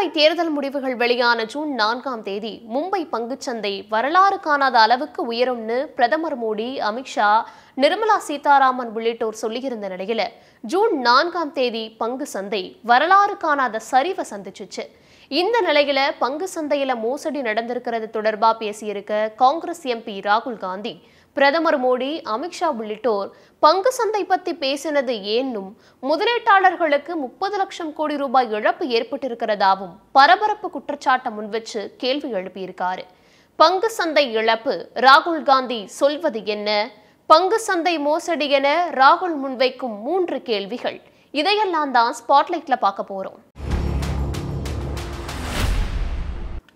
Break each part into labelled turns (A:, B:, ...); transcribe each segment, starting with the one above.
A: மக்களவை தேர்தல் முடிவுகள் வெளியான ஜூன் நான்காம் தேதி மும்பை பங்குச்சந்தை வரலாறு காணாத அளவுக்கு உயரும்னு பிரதமர் மோடி அமித்ஷா நிர்மலா சீதாராமன் உள்ளிட்டோர் சொல்லியிருந்த நிலையில ஜூன் நான்காம் தேதி பங்கு சந்தை வரலாறு காணாத சரிவை சந்திச்சுச்சு இந்த நிலையில பங்கு சந்தையில மோசடி நடந்திருக்கிறது தொடர்பா பேசியிருக்க காங்கிரஸ் எம்பி ராகுல் காந்தி பிரதமர் மோடி அமித்ஷா உள்ளிட்டோர் பங்கு சந்தை பற்றி பேசினது ஏன்னும் முதலீட்டாளர்களுக்கு முப்பது லட்சம் கோடி ரூபாய் இழப்பு ஏற்பட்டிருக்கிறதாவும் பரபரப்பு குற்றச்சாட்டை முன்வச்சு கேள்வி எழுப்பியிருக்காரு பங்கு சந்தை இழப்பு ராகுல் காந்தி சொல்வது என்ன பங்கு சந்தை மோசடி என ராகுல் முன்வைக்கும் மூன்று கேள்விகள் இதையெல்லாம் தான் ஸ்பாட்லைட்ல பார்க்க போறோம்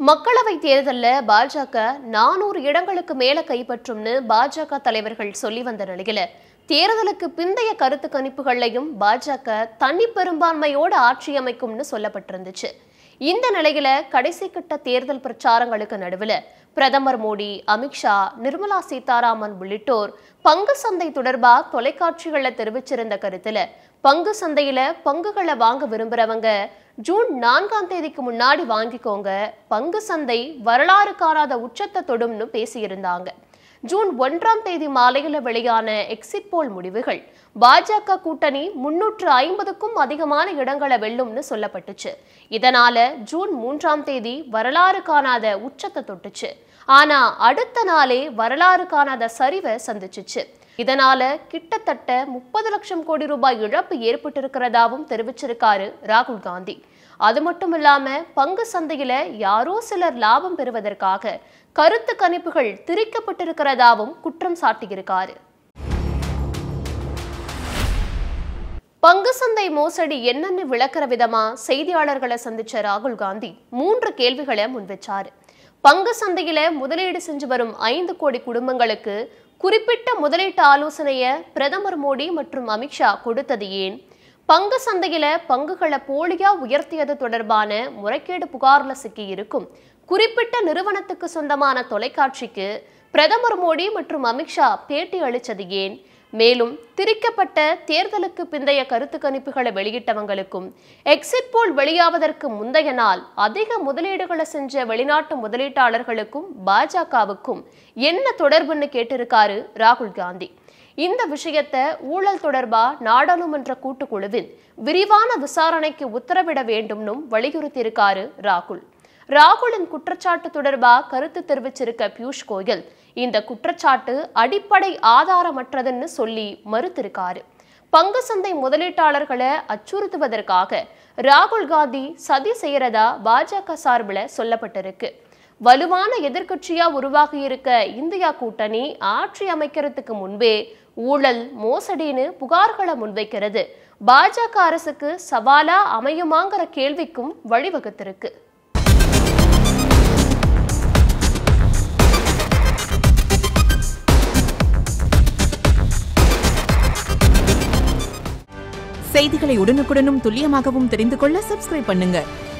A: மக்களவை தேர்தலில் பாஜக நானூறு இடங்களுக்கு மேல கைப்பற்றும்னு பாஜக தலைவர்கள் சொல்லி வந்த நிலையில தேர்தலுக்கு பிந்தைய கருத்து கணிப்புகளையும் பாஜக தனி பெரும்பான்மையோடு ஆட்சி அமைக்கும்னு சொல்லப்பட்டிருந்துச்சு இந்த நிலையில கடைசி கட்ட தேர்தல் பிரச்சாரங்களுக்கு நடுவில் பிரதமர் மோடி அமித்ஷா நிர்மலா சீதாராமன் உள்ளிட்டோர் பங்கு சந்தை தொடர்பாக தொலைக்காட்சிகளில் தெரிவிச்சிருந்த கருத்துல பங்கு சந்தையில பங்குகளை வாங்க விரும்புறவங்க ஜூன் நான்காம் தேதிக்கு முன்னாடி வாங்கிக்கோங்க பங்கு சந்தை வரலாறு காணாத உச்சத்தை தொடும்னு பேசியிருந்தாங்க ஜூன் ஒன்றாம் தேதி மாலையில் வெளியான எக்ஸிட் போல் முடிவுகள் பாஜக கூட்டணி முன்னூற்று ஐம்பதுக்கும் அதிகமான இடங்களை வெல்லும்னு சொல்லப்பட்டுச்சு இதனால ஜூன் மூன்றாம் தேதி வரலாறு காணாத உச்சத்தை தொட்டுச்சு ஆனா அடுத்த நாளே வரலாறு காணாத சரிவை சந்திச்சுச்சு இதனால கிட்டத்தட்ட முப்பது லட்சம் கோடி ரூபாய் இழப்பு ஏற்பட்டிருக்கிறதாவும் தெரிவிச்சிருக்காரு ராகுல் காந்தி அது மட்டும் இல்லாம பங்கு சந்தையில யாரோ சிலர் லாபம் பெறுவதற்காக கருத்து கணிப்புகள் திரிக்கப்பட்டிருக்கிறதாவும் குற்றம் சாட்டியிருக்காரு பங்கு சந்தை மோசடி என்னன்னு விளக்குற விதமா செய்தியாளர்களை சந்திச்ச ராகுல் காந்தி மூன்று கேள்விகளை முன்வச்சாரு பங்கு சந்தையில முதலீடு செஞ்சு வரும் ஐந்து கோடி குடும்பங்களுக்கு குறிப்பிட்ட முதலீட்டு ஆலோசனையை பிரதமர் மோடி மற்றும் அமித்ஷா கொடுத்தது ஏன் பங்கு சந்தையில பங்குகளை போலியா உயர்த்தியது தொடர்பான முறைகேடு புகார்ல சிக்கி இருக்கும் குறிப்பிட்ட நிறுவனத்துக்கு சொந்தமான தொலைக்காட்சிக்கு பிரதமர் மோடி மற்றும் அமித்ஷா பேட்டி அளித்தது ஏன் மேலும் திரிக்கப்பட்ட தேர்தலுக்கு பிந்தைய கருத்து கணிப்புகளை வெளியிட்டவங்களுக்கும் எக்ஸிட் போல் வெளியாவதற்கு முந்தைய நாள் அதிக முதலீடுகளை செஞ்ச வெளிநாட்டு முதலீட்டாளர்களுக்கும் பாஜகவுக்கும் என்ன தொடர்புன்னு கேட்டிருக்காரு ராகுல் காந்தி இந்த விஷயத்தை ஊழல் தொடர்பா நாடாளுமன்ற கூட்டுக்குழுவில் விரிவான விசாரணைக்கு உத்தரவிட வேண்டும்னும் வலியுறுத்தியிருக்காரு ராகுல் ராகுலின் குற்றச்சாட்டு தொடர்பாக கருத்து தெரிவிச்சிருக்க பியூஷ் கோயல் இந்த குற்றச்சாட்டு அடிப்படை ஆதாரமற்றதுன்னு சொல்லி மறுத்திருக்காரு பங்கு சந்தை முதலீட்டாளர்களை அச்சுறுத்துவதற்காக ராகுல் காந்தி சதி செய்யறதா பாஜக சார்பில் சொல்லப்பட்டிருக்கு வலுவான எதிர்கட்சியா உருவாகி இருக்க இந்தியா கூட்டணி ஆட்சி அமைக்கிறதுக்கு முன்பே ஊழல் மோசடின்னு புகார்களை முன்வைக்கிறது பாஜக அரசுக்கு சவாலா அமையுமாங்கிற கேள்விக்கும் வழிவகுத்திருக்கு செய்திகளை உடனுக்குடனும் துல்லியமாகவும் தெரிந்து கொள்ள சப்ஸ்கிரைப் பண்ணுங்க